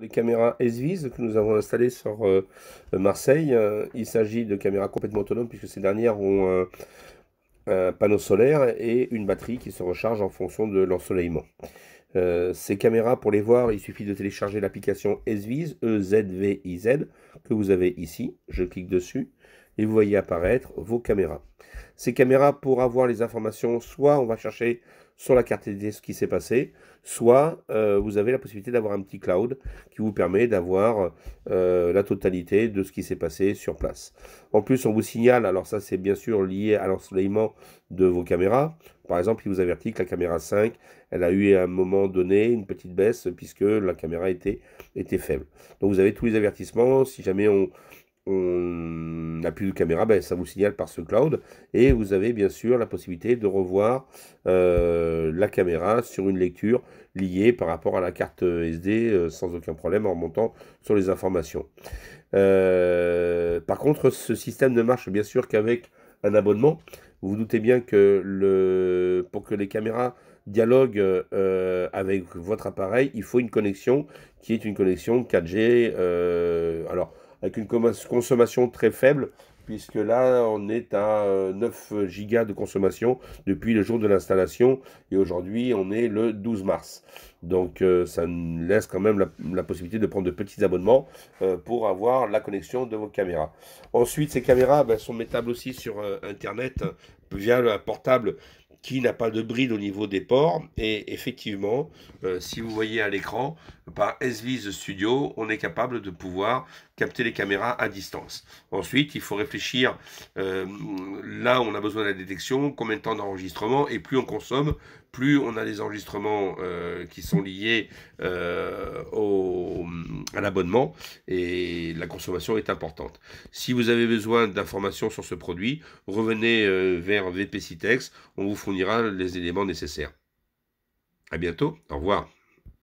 Les caméras SVIS que nous avons installées sur euh, Marseille, euh, il s'agit de caméras complètement autonomes puisque ces dernières ont euh, un, panneau solaire et une batterie qui se recharge en fonction de l'ensoleillement. ces caméras, pour les voir, il suffit de télécharger l'application SVIS, E-Z-V-I-Z, que vous avez ici. Je clique dessus et vous voyez apparaître vos caméras ces caméras pour avoir les informations, soit on va chercher sur la carte SD ce qui s'est passé, soit euh, vous avez la possibilité d'avoir un petit cloud qui vous permet d'avoir euh, la totalité de ce qui s'est passé sur place. En plus, on vous signale, alors ça c'est bien sûr lié à l'ensoleillement de vos caméras. Par exemple, il vous avertit que la caméra 5, elle a eu à un moment donné une petite baisse puisque la caméra était, était faible. Donc vous avez tous les avertissements. Si jamais on, on n'a plus de caméra, ben, ça vous signale par ce cloud. Et vous avez bien sûr la possibilité de revoir euh, la caméra sur une lecture liée par rapport à la carte euh, SD euh, sans aucun problème en remontant sur les informations. par contre, ce système ne marche bien sûr qu'avec un abonnement. Vous vous doutez bien que le, pour que les caméras dialoguent avec votre appareil, il faut une connexion qui est une connexion 4G. alors, avec une consommation très faible, puisque là, on est à 9 euh, gigas de consommation depuis le jour de l'installation, et aujourd'hui, on est le 12 mars. Donc, euh, ça ça laisse quand même la, possibilité de prendre de petits abonnements euh, pour avoir la connexion de vos caméras. Ensuite, ces caméras ben, sont mettables aussi sur Internet via un portable qui n'a pas de bride au niveau des ports. Et effectivement, euh, si vous voyez à l'écran, par SVIS Studio, on est capable de pouvoir capter les caméras à distance. Ensuite, il faut réfléchir, euh, là on a besoin de la détection, combien de temps d'enregistrement, et plus on consomme, plus on a des enregistrements euh, qui sont liés euh, au, à l'abonnement, et la consommation est importante. Si vous avez besoin d'informations sur ce produit, revenez vers VPCitex, on vous fera ira les éléments nécessaires. À bientôt, au revoir.